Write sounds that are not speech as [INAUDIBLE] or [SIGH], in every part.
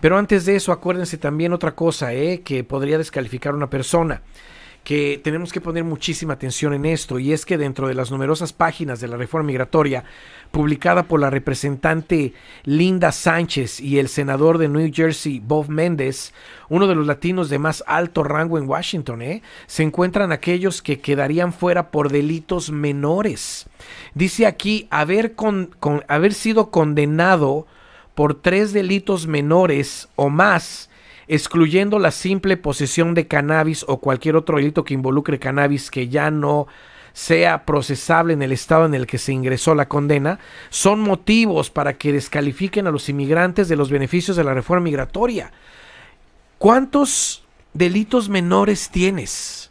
Pero antes de eso, acuérdense también otra cosa, ¿eh? que podría descalificar a una persona que tenemos que poner muchísima atención en esto, y es que dentro de las numerosas páginas de la reforma migratoria, publicada por la representante Linda Sánchez y el senador de New Jersey, Bob Méndez, uno de los latinos de más alto rango en Washington, ¿eh? se encuentran aquellos que quedarían fuera por delitos menores. Dice aquí con, haber sido condenado por tres delitos menores o más, excluyendo la simple posesión de cannabis o cualquier otro delito que involucre cannabis que ya no sea procesable en el estado en el que se ingresó la condena, son motivos para que descalifiquen a los inmigrantes de los beneficios de la reforma migratoria. ¿Cuántos delitos menores tienes?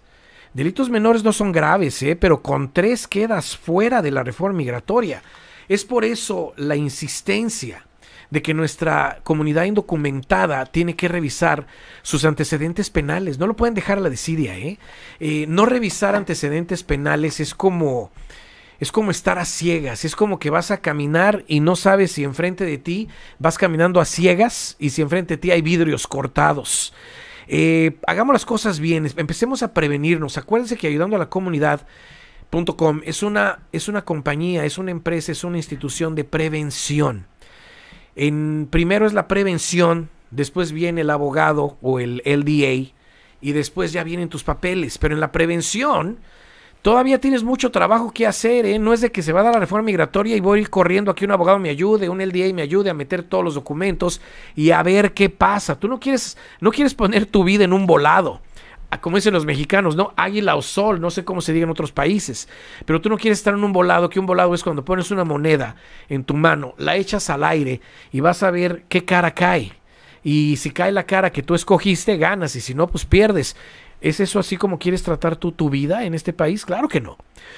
Delitos menores no son graves, ¿eh? pero con tres quedas fuera de la reforma migratoria. Es por eso la insistencia de que nuestra comunidad indocumentada tiene que revisar sus antecedentes penales. No lo pueden dejar a la desidia, ¿eh? ¿eh? no revisar antecedentes penales es como es como estar a ciegas, es como que vas a caminar y no sabes si enfrente de ti vas caminando a ciegas y si enfrente de ti hay vidrios cortados. Eh, hagamos las cosas bien, empecemos a prevenirnos. Acuérdense que ayudando a la comunidad.com es una, es una compañía, es una empresa, es una institución de prevención. En, primero es la prevención, después viene el abogado o el LDA y después ya vienen tus papeles. Pero en la prevención todavía tienes mucho trabajo que hacer, ¿eh? No es de que se va a dar la reforma migratoria y voy a ir corriendo aquí un abogado me ayude, un LDA me ayude a meter todos los documentos y a ver qué pasa. Tú no quieres, no quieres poner tu vida en un volado como dicen los mexicanos, ¿no? Águila o sol, no sé cómo se diga en otros países. Pero tú no quieres estar en un volado, que un volado es cuando pones una moneda en tu mano, la echas al aire y vas a ver qué cara cae. Y si cae la cara que tú escogiste, ganas, y si no, pues pierdes. ¿Es eso así como quieres tratar tú tu vida en este país? Claro que no.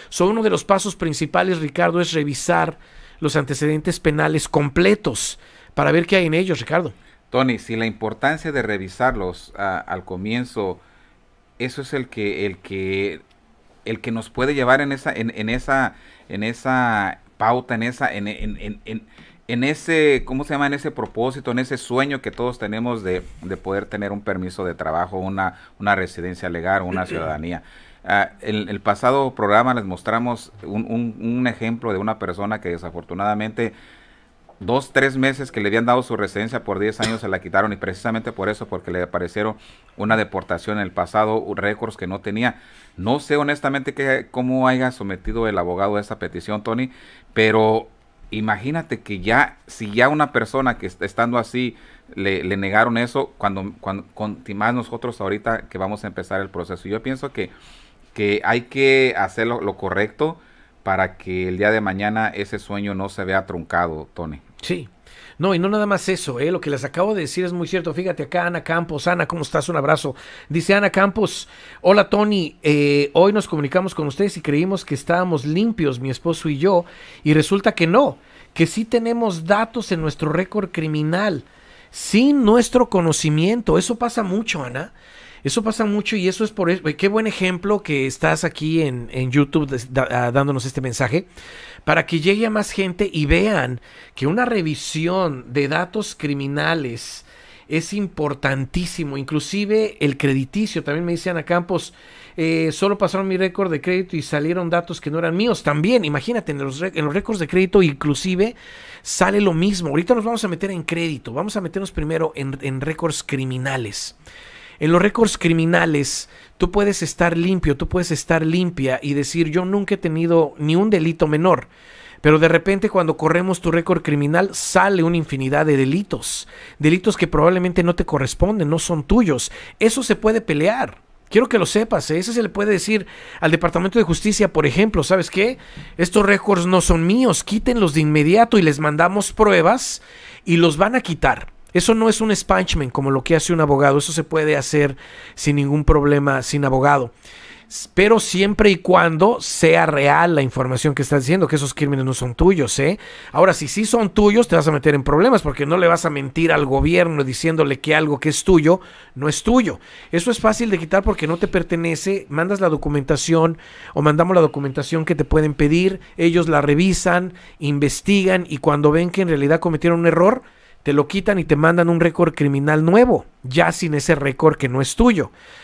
Son uno de los pasos principales, Ricardo, es revisar los antecedentes penales completos para ver qué hay en ellos, Ricardo. Tony, si la importancia de revisarlos ah, al comienzo eso es el que, el que, el que nos puede llevar en esa, en, esa, en esa pauta, en esa, en, en, en, ese, ¿cómo se llama? En ese propósito, en ese sueño que todos tenemos de, poder tener un permiso de trabajo, una, una residencia legal, una [CLEARS THROAT] ciudadanía. Ah, en el, pasado programa les mostramos un, un, un ejemplo de una persona que desafortunadamente dos, tres meses que le habían dado su residencia por 10 años se la quitaron y precisamente por eso, porque le aparecieron una deportación en el pasado, récords que no tenía. No sé honestamente que, cómo haya sometido el abogado a esta petición, Tony, pero imagínate que ya, si ya una persona que estando así le, negaron eso, cuando, cuando nosotros ahorita que vamos a empezar el proceso. Yo pienso que, que hay que hacer lo correcto para que el día de mañana ese sueño no se vea truncado, Tony. Sí. No, y no nada más eso, ¿eh? lo que les acabo de decir es muy cierto. Fíjate acá, Ana Campos. Ana, ¿cómo estás? Un abrazo. Dice Ana Campos, hola Tony, eh, hoy nos comunicamos con ustedes y creímos que estábamos limpios, mi esposo y yo, y resulta que no, que sí tenemos datos en nuestro récord criminal, sin nuestro conocimiento. Eso pasa mucho, Ana. Eso pasa mucho y eso es por eso. Qué buen ejemplo que estás aquí en, YouTube ah, dándonos este mensaje para que llegue a más gente y vean que una revisión de datos criminales es importantísimo. Inclusive el crediticio, también me decían a Campos, eh, solo pasaron mi récord de crédito y salieron datos que no eran míos. También, imagínate, en los, en los récords de crédito inclusive sale lo mismo. Ahorita nos vamos a meter en crédito, vamos a meternos primero en, en récords criminales. En los récords criminales, tú puedes estar limpio, tú puedes estar limpia y decir, yo nunca he tenido ni un delito menor. Pero de repente cuando corremos tu récord criminal sale una infinidad de delitos, delitos que probablemente no te corresponden, no son tuyos. Eso se puede pelear. Quiero que lo sepas, ¿eh? eso se le puede decir al Departamento de Justicia, por ejemplo, ¿sabes qué? Estos récords no son míos, quítenlos de inmediato y les mandamos pruebas y los van a quitar. Eso no es un spanchment como lo que hace un abogado, eso se puede hacer sin ningún problema, sin abogado. Pero siempre y cuando sea real la información que estás diciendo, que esos crímenes no son tuyos, ¿eh? Ahora, si sí son tuyos, te vas a meter en problemas porque no le vas a mentir al gobierno diciéndole que algo que es tuyo no es tuyo. Eso es fácil de quitar porque no te pertenece, mandas la documentación o mandamos la documentación que te pueden pedir, ellos la revisan, investigan y cuando ven que en realidad cometieron un error, te lo quitan y te mandan un récord criminal nuevo, ya sin ese récord que no es tuyo.